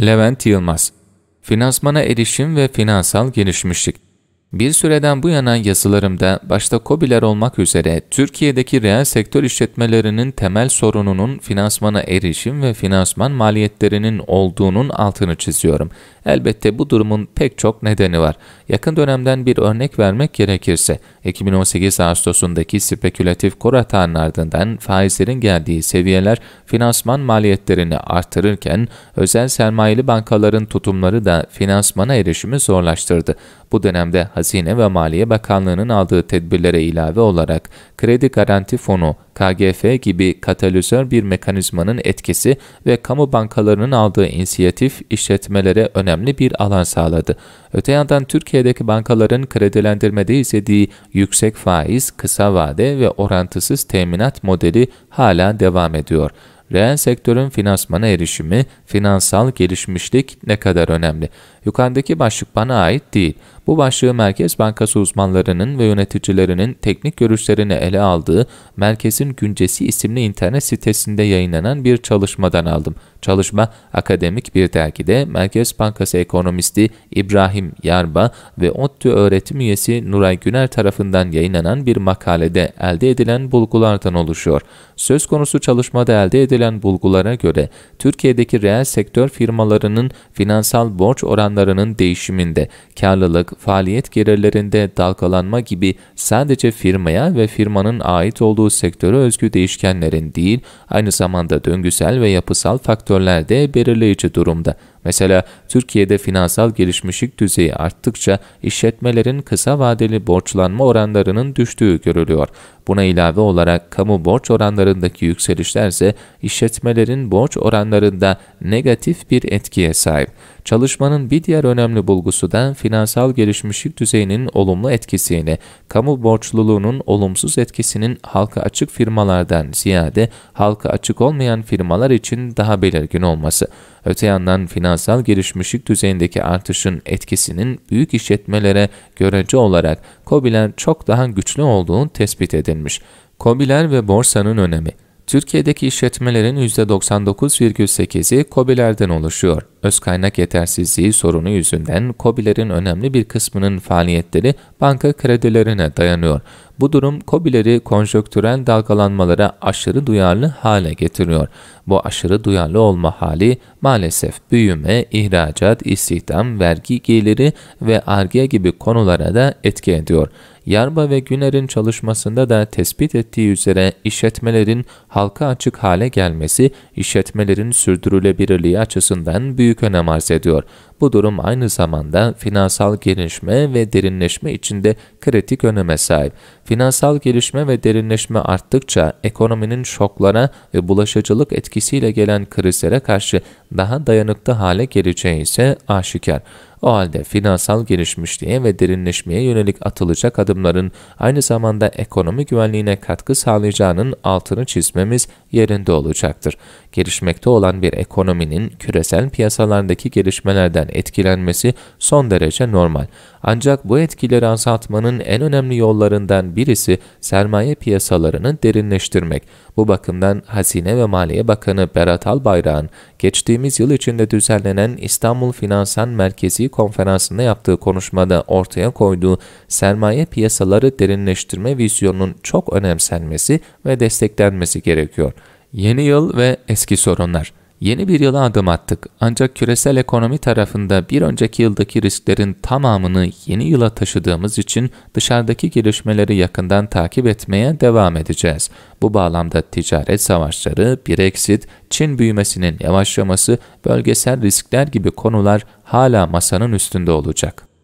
Levent Yılmaz Finansmana erişim ve finansal gelişmişlik bir süreden bu yana yazılarımda başta COBİ'ler olmak üzere Türkiye'deki reel sektör işletmelerinin temel sorununun finansmana erişim ve finansman maliyetlerinin olduğunun altını çiziyorum. Elbette bu durumun pek çok nedeni var. Yakın dönemden bir örnek vermek gerekirse 2018 Ağustos'undaki spekülatif kur atağının ardından faizlerin geldiği seviyeler finansman maliyetlerini artırırken özel sermayeli bankaların tutumları da finansmana erişimi zorlaştırdı. Bu dönemde Hazine ve Maliye Bakanlığı'nın aldığı tedbirlere ilave olarak kredi garanti fonu, KGF gibi katalizör bir mekanizmanın etkisi ve kamu bankalarının aldığı inisiyatif işletmelere önemli bir alan sağladı. Öte yandan Türkiye'deki bankaların kredilendirmede izlediği yüksek faiz, kısa vade ve orantısız teminat modeli hala devam ediyor. Reel sektörün finansmana erişimi, finansal gelişmişlik ne kadar önemli? Yukarıdaki başlık bana ait değil. Bu başlığı Merkez Bankası uzmanlarının ve yöneticilerinin teknik görüşlerini ele aldığı Merkezin Güncesi isimli internet sitesinde yayınlanan bir çalışmadan aldım. Çalışma akademik bir dergide Merkez Bankası ekonomisti İbrahim Yarba ve ODTÜ öğretim üyesi Nuray Güner tarafından yayınlanan bir makalede elde edilen bulgulardan oluşuyor. Söz konusu çalışmada elde edilen edilen bulgulara göre Türkiye'deki reel sektör firmalarının finansal borç oranlarının değişiminde, karlılık, faaliyet gelirlerinde dalgalanma gibi sadece firmaya ve firmanın ait olduğu sektöre özgü değişkenlerin değil, aynı zamanda döngüsel ve yapısal faktörler de belirleyici durumda. Mesela Türkiye'de finansal gelişmişlik düzeyi arttıkça işletmelerin kısa vadeli borçlanma oranlarının düştüğü görülüyor. Buna ilave olarak kamu borç oranlarındaki yükselişler ise işletmelerin borç oranlarında negatif bir etkiye sahip. Çalışmanın bir diğer önemli bulgusu da finansal gelişmişlik düzeyinin olumlu etkisini, kamu borçluluğunun olumsuz etkisinin halka açık firmalardan ziyade halka açık olmayan firmalar için daha belirgin olması. Öte yandan finansal finansal gelişmişlik düzeyindeki artışın etkisinin büyük işletmelere görece olarak COBİ'ler çok daha güçlü olduğu tespit edilmiş. COBİ'ler ve borsanın önemi Türkiye'deki işletmelerin %99,8'i COBİ'lerden oluşuyor. Öz kaynak yetersizliği sorunu yüzünden COBİ'lerin önemli bir kısmının faaliyetleri banka kredilerine dayanıyor. Bu durum COBİ'leri konjöktürel dalgalanmalara aşırı duyarlı hale getiriyor. Bu aşırı duyarlı olma hali maalesef büyüme, ihracat, istihdam, vergi geliri ve arge gibi konulara da etki ediyor. Yarba ve Güner'in çalışmasında da tespit ettiği üzere işletmelerin halka açık hale gelmesi, işletmelerin sürdürülebilirliği açısından büyük büyük önem arz ediyor. Bu durum aynı zamanda finansal gelişme ve derinleşme içinde kritik öneme sahip. Finansal gelişme ve derinleşme arttıkça ekonominin şoklara ve bulaşıcılık etkisiyle gelen krizlere karşı daha dayanıklı hale geleceği ise aşikar. O halde finansal gelişmişliğe ve derinleşmeye yönelik atılacak adımların aynı zamanda ekonomi güvenliğine katkı sağlayacağının altını çizmemiz yerinde olacaktır. Gelişmekte olan bir ekonominin küresel piyasalardaki gelişmelerden etkilenmesi son derece normal. Ancak bu etkileri azaltmanın en önemli yollarından birisi sermaye piyasalarını derinleştirmek. Bu bakımdan Hazine ve Maliye Bakanı Berat Albayrak'ın geçtiğimiz yıl içinde düzenlenen İstanbul Finansan Merkezi konferansında yaptığı konuşmada ortaya koyduğu sermaye piyasaları derinleştirme vizyonunun çok önemsenmesi ve desteklenmesi gerekiyor. Yeni yıl ve eski sorunlar Yeni bir yıla adım attık ancak küresel ekonomi tarafında bir önceki yıldaki risklerin tamamını yeni yıla taşıdığımız için dışarıdaki gelişmeleri yakından takip etmeye devam edeceğiz. Bu bağlamda ticaret savaşları, Brexit, Çin büyümesinin yavaşlaması, bölgesel riskler gibi konular hala masanın üstünde olacak.